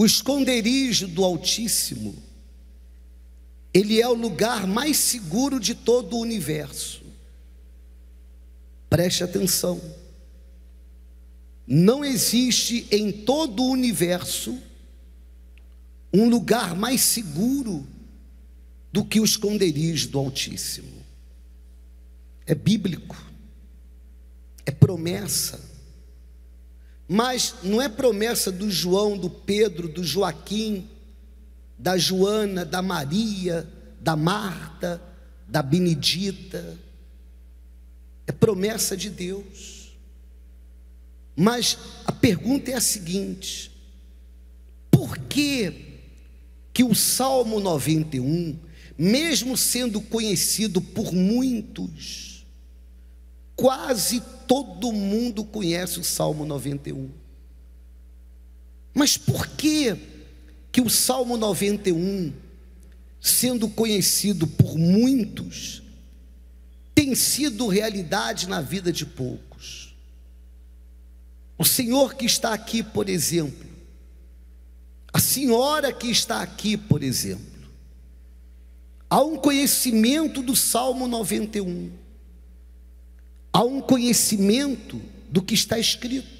O esconderijo do Altíssimo, ele é o lugar mais seguro de todo o universo. Preste atenção. Não existe em todo o universo um lugar mais seguro do que o esconderijo do Altíssimo. É bíblico, é promessa. Mas não é promessa do João, do Pedro, do Joaquim, da Joana, da Maria, da Marta, da Benedita. É promessa de Deus. Mas a pergunta é a seguinte: por que que o Salmo 91, mesmo sendo conhecido por muitos, quase todo mundo conhece o Salmo 91. Mas por que que o Salmo 91, sendo conhecido por muitos, tem sido realidade na vida de poucos? O senhor que está aqui, por exemplo, a senhora que está aqui, por exemplo, há um conhecimento do Salmo 91 há um conhecimento do que está escrito,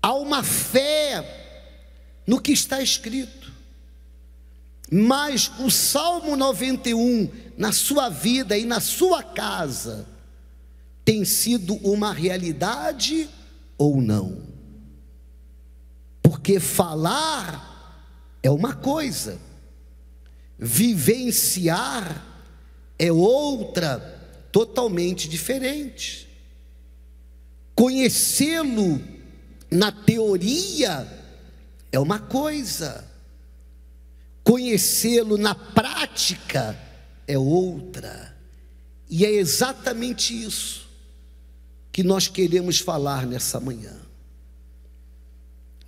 há uma fé no que está escrito. Mas o Salmo 91, na sua vida e na sua casa, tem sido uma realidade ou não? Porque falar é uma coisa, vivenciar é outra totalmente diferente. Conhecê-lo na teoria é uma coisa, conhecê-lo na prática é outra. E é exatamente isso que nós queremos falar nessa manhã.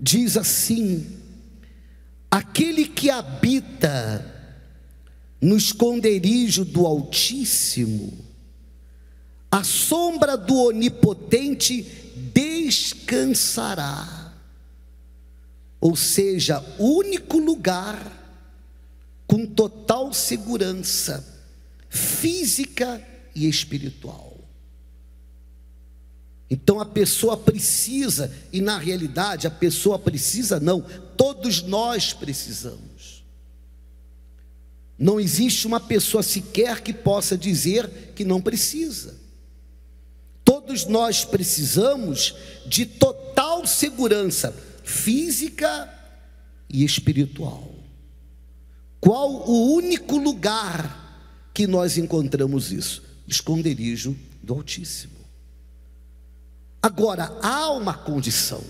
Diz assim: aquele que habita no esconderijo do Altíssimo, a sombra do Onipotente descansará. Ou seja, único lugar com total segurança física e espiritual. Então a pessoa precisa, e na realidade a pessoa precisa, não, todos nós precisamos. Não existe uma pessoa sequer que possa dizer que não precisa. Todos nós precisamos de total segurança física e espiritual. Qual o único lugar que nós encontramos isso? esconderijo do Altíssimo. Agora, há uma condição.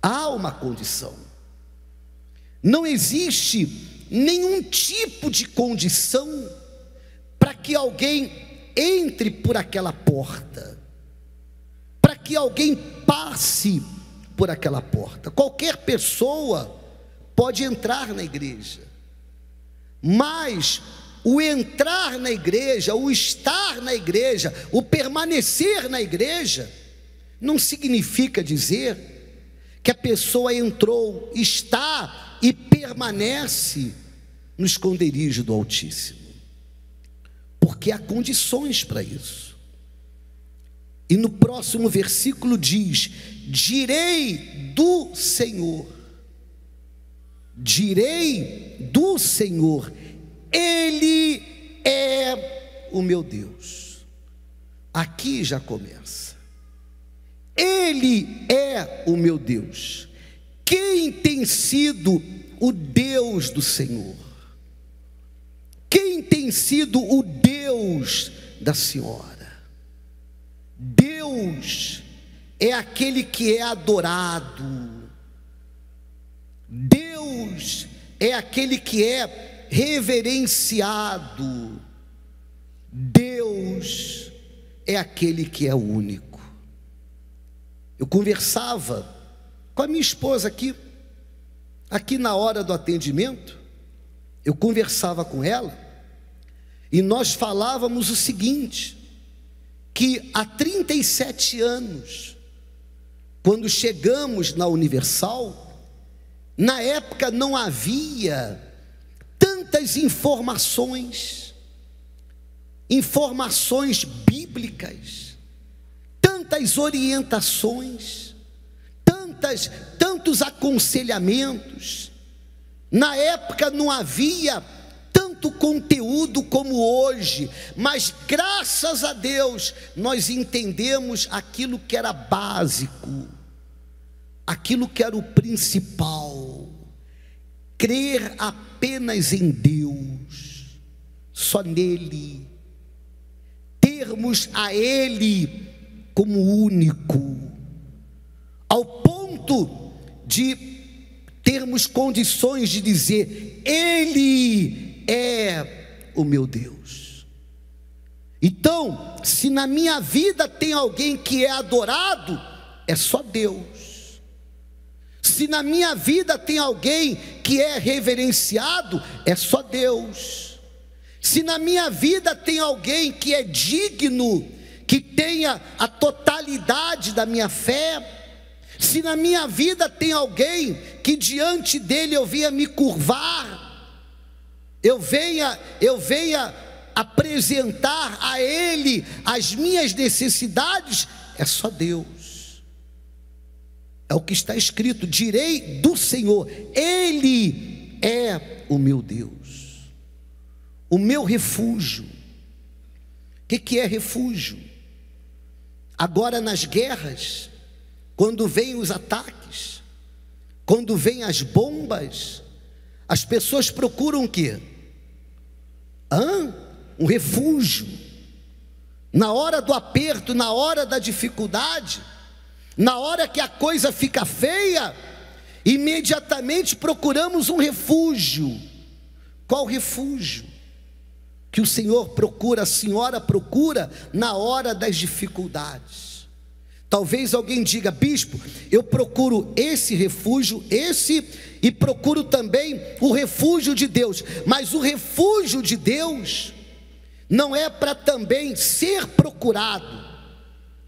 Há uma condição. Não existe nenhum tipo de condição para que alguém entre por aquela porta, para que alguém passe por aquela porta. Qualquer pessoa pode entrar na igreja, mas o entrar na igreja, o estar na igreja, o permanecer na igreja, não significa dizer que a pessoa entrou, está e permanece no esconderijo do Altíssimo porque há condições para isso. E no próximo versículo diz: direi do Senhor, direi do Senhor, Ele é o meu Deus. Aqui já começa. Ele é o meu Deus. Quem tem sido o Deus do Senhor? Quem tem sido o Deus da senhora. Deus é aquele que é adorado. Deus é aquele que é reverenciado. Deus é aquele que é único. Eu conversava com a minha esposa aqui, aqui na hora do atendimento, eu conversava com ela, e nós falávamos o seguinte: que há 37 anos, quando chegamos na Universal, na época não havia tantas informações, informações bíblicas, tantas orientações, tantas, tantos aconselhamentos. Na época não havia tanto conteúdo como hoje, mas graças a Deus nós entendemos aquilo que era básico, aquilo que era o principal. Crer apenas em Deus, só nele, termos a Ele como único, ao ponto de termos condições de dizer: Ele é o meu Deus. Então, se na minha vida tem alguém que é adorado, é só Deus. Se na minha vida tem alguém que é reverenciado, é só Deus. Se na minha vida tem alguém que é digno, que tenha a totalidade da minha fé, se na minha vida tem alguém que diante dele eu venha me curvar, eu venha, eu venha apresentar a Ele as minhas necessidades, é só Deus. É o que está escrito: direi do Senhor, Ele é o meu Deus, o meu refúgio. O que, que é refúgio? Agora nas guerras, quando vêm os ataques, quando vêm as bombas, as pessoas procuram o quê? Hã? Um refúgio. Na hora do aperto, na hora da dificuldade, na hora que a coisa fica feia, imediatamente procuramos um refúgio. Qual refúgio? Que o Senhor procura, a senhora procura na hora das dificuldades. Talvez alguém diga, bispo, eu procuro esse refúgio, esse e procuro também o refúgio de Deus. Mas o refúgio de Deus não é para também ser procurado.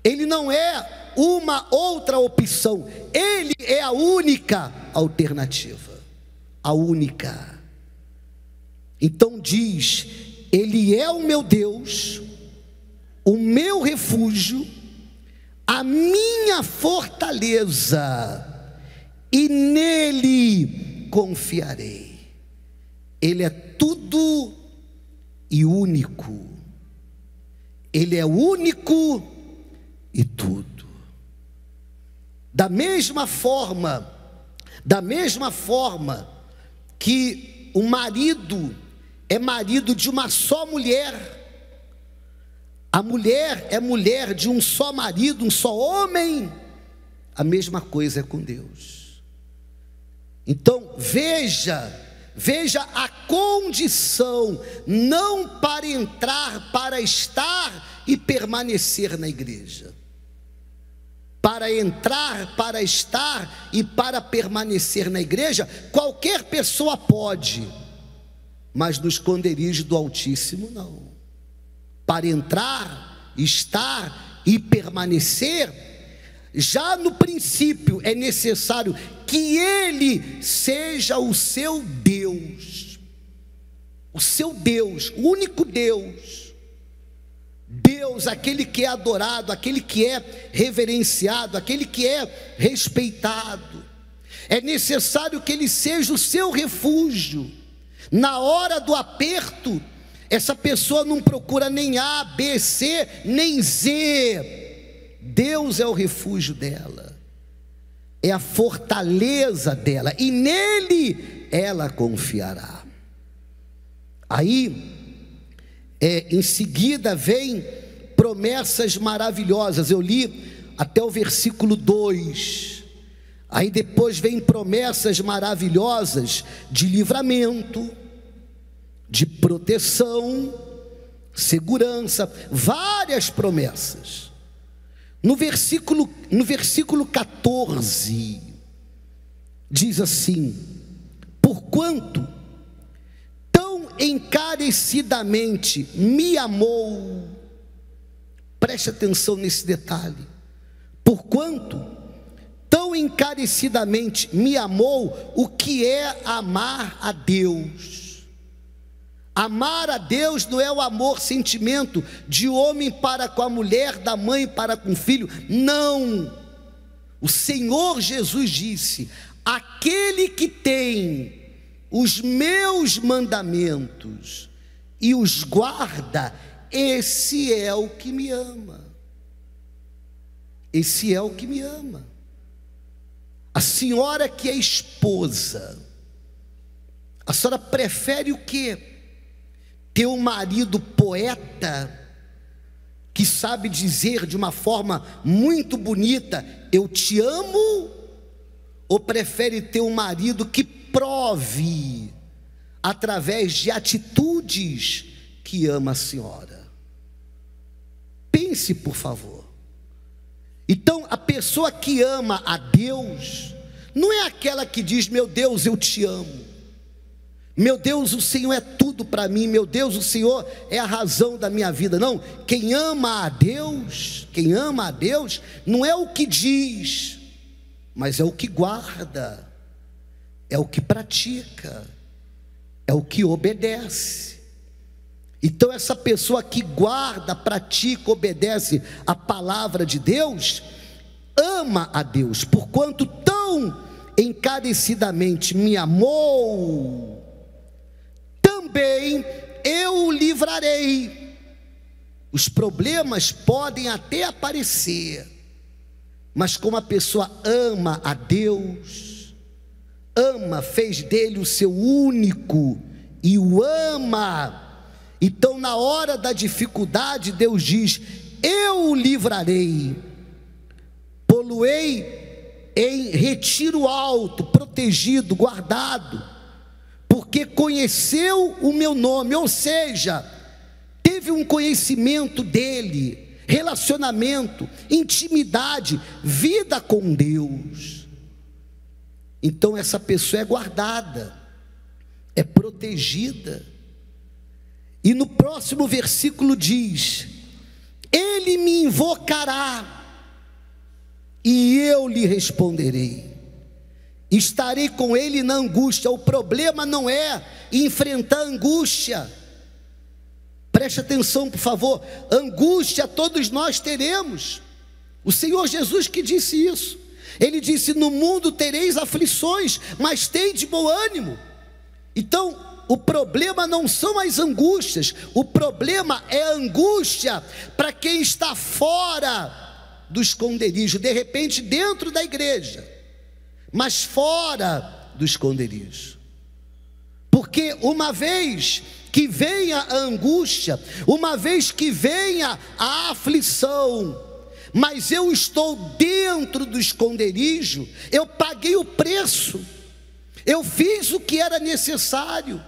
Ele não é uma outra opção. Ele é a única alternativa. A única. Então diz: Ele é o meu Deus, o meu refúgio, a minha fortaleza e nele confiarei. Ele é tudo e único. Ele é único e tudo. Da mesma forma, da mesma forma que o marido é marido de uma só mulher, a mulher é mulher de um só marido, um só homem, a mesma coisa é com Deus. Então, veja, veja a condição, não para entrar, para estar e permanecer na igreja. Para entrar, para estar e para permanecer na igreja, qualquer pessoa pode, mas no esconderijo do Altíssimo não. Para entrar, estar e permanecer, já no princípio é necessário que Ele seja o seu Deus, o seu Deus, o único Deus, Deus, aquele que é adorado, aquele que é reverenciado, aquele que é respeitado. É necessário que Ele seja o seu refúgio. Na hora do aperto, essa pessoa não procura nem A, B, C, nem Z. Deus é o refúgio dela é a fortaleza dela, e nele ela confiará. Aí, é, em seguida, vem promessas maravilhosas. Eu li até o versículo 2. Aí depois vem promessas maravilhosas de livramento, de proteção, segurança, várias promessas. No versículo, no versículo 14, diz assim: Porquanto tão encarecidamente me amou, preste atenção nesse detalhe, porquanto tão encarecidamente me amou, o que é amar a Deus Amar a Deus não é o amor, sentimento de homem para com a mulher, da mãe para com o filho. Não. O Senhor Jesus disse: aquele que tem os meus mandamentos e os guarda, esse é o que me ama. Esse é o que me ama. A senhora que é esposa, a senhora prefere o quê? teu marido poeta, que sabe dizer de uma forma muito bonita, eu te amo, ou prefere ter um marido que prove, através de atitudes, que ama a senhora? Pense, por favor. Então, a pessoa que ama a Deus, não é aquela que diz, meu Deus, eu te amo. Meu Deus, o Senhor é tudo para mim. Meu Deus, o Senhor é a razão da minha vida. Não, quem ama a Deus, quem ama a Deus, não é o que diz, mas é o que guarda, é o que pratica, é o que obedece. Então, essa pessoa que guarda, pratica, obedece a palavra de Deus, ama a Deus, porquanto tão encarecidamente me amou bem, eu o livrarei. Os problemas podem até aparecer, mas como a pessoa ama a Deus, ama, fez dele o seu único e o ama, então na hora da dificuldade, Deus diz: Eu o livrarei, poluei em retiro alto, protegido, guardado porque conheceu o meu nome, ou seja, teve um conhecimento dele, relacionamento, intimidade, vida com Deus. Então essa pessoa é guardada, é protegida. E no próximo versículo diz: Ele me invocará e eu lhe responderei. Estarei com ele na angústia. O problema não é enfrentar angústia. Preste atenção, por favor. Angústia todos nós teremos. O Senhor Jesus que disse isso. Ele disse: No mundo tereis aflições, mas tem de bom ânimo. Então, o problema não são as angústias, o problema é a angústia para quem está fora do esconderijo, de repente dentro da igreja mas fora do esconderijo. Porque uma vez que venha a angústia, uma vez que venha a aflição, mas eu estou dentro do esconderijo, eu paguei o preço, eu fiz o que era necessário,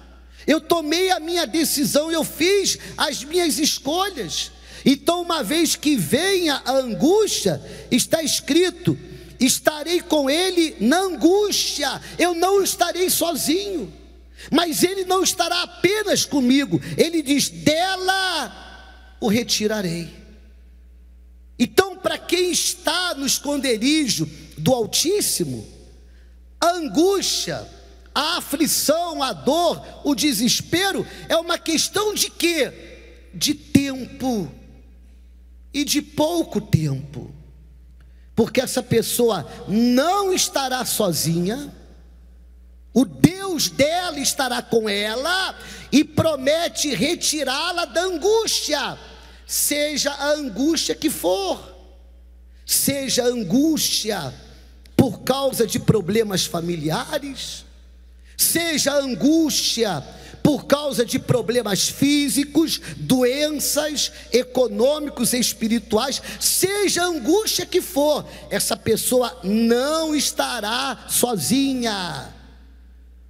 eu tomei a minha decisão, eu fiz as minhas escolhas. Então, uma vez que venha a angústia, está escrito: estarei com ele na angústia, eu não estarei sozinho, mas ele não estará apenas comigo, ele diz: dela o retirarei. Então, para quem está no esconderijo do Altíssimo, a angústia, a aflição, a dor, o desespero é uma questão de quê? De tempo e de pouco tempo porque essa pessoa não estará sozinha, o Deus dela estará com ela e promete retirá-la da angústia, seja a angústia que for, seja angústia por causa de problemas familiares, seja angústia por causa de problemas físicos, doenças, econômicos e espirituais, seja a angústia que for, essa pessoa não estará sozinha.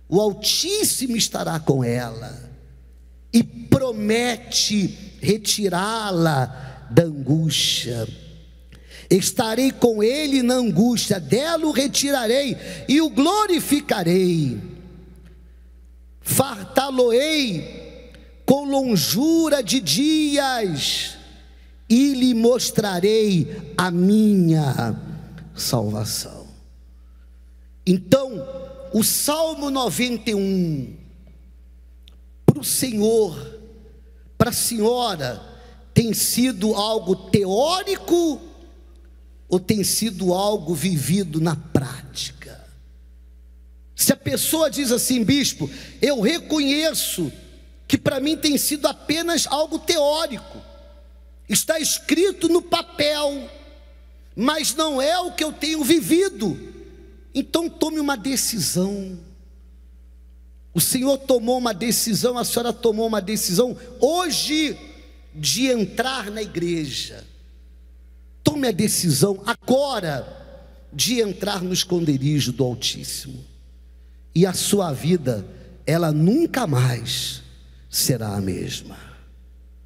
O Altíssimo estará com ela e promete retirá-la da angústia. Estarei com ele na angústia, dela o retirarei e o glorificarei fartá-lo-ei com longura de dias, e lhe mostrarei a minha salvação. Então, o Salmo 91, para o Senhor, para a senhora, tem sido algo teórico ou tem sido algo vivido na prática? Se a pessoa diz assim, bispo, eu reconheço que para mim tem sido apenas algo teórico, está escrito no papel, mas não é o que eu tenho vivido. Então tome uma decisão. O Senhor tomou uma decisão, a senhora tomou uma decisão hoje de entrar na igreja. Tome a decisão agora de entrar no esconderijo do Altíssimo e a sua vida, ela nunca mais será a mesma.